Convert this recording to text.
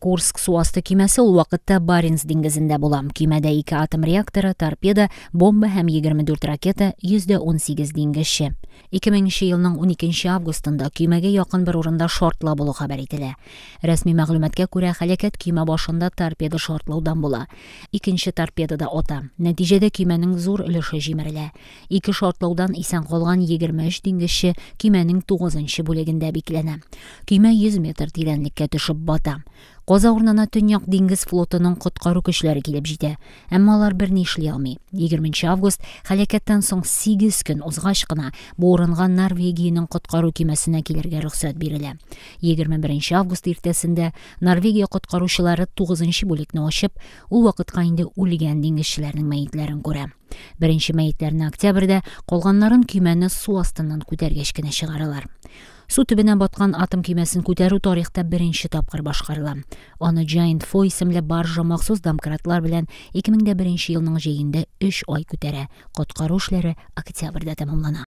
курск суасты асты уақытта ул вакытта баренц диңгезендә була Кимәдә ике атом реакторы торпеда бомба һәм 24 ракета 118 диңгезче 2000 елның 12 августында кимәгә якын бер урында шартлау булу хәбәр ителә рәсми мәгълүматка күрә һәлакәт кимә башында торпеда шартлаудан була икенче торпедада ата нәтиҗәдә кимәнең зур өлеше җимерелә ике шартлаудан исән калган 23 диңгезче кимәнең 9 бүлегендә бикләнә Кимә 100 метр тирәнлеккә төшеп бата Каз орнына Төньяк диңгез флотының коткару көчләре келіп җитә, әмма олар берни эшли алмай 20 август һәлакәттән соң 8 күн узгач кына норвегияның Норвегиянең коткару кемәсенә рұқсат рөхсәт бирелә. 21 август ертесінде Норвегия коткаручылары 9нчы бүлекне ачып, ул вакытка инде үлгән диңгезчеләрнең мәйетләрен күрә. бірінші мәйетләрне октябрьдә, калганнарын көймәне су астынан күтәргәч шығаралар су түбінә батқан атом кемесін көтәру тарихта бірінші тапқыр башқарыла Оны Giant фо есімлі баржа махсус домкратлар белән 2001 мең елның жәйінде 3 ай күтәрә құтқару октябрьдә тәмамлана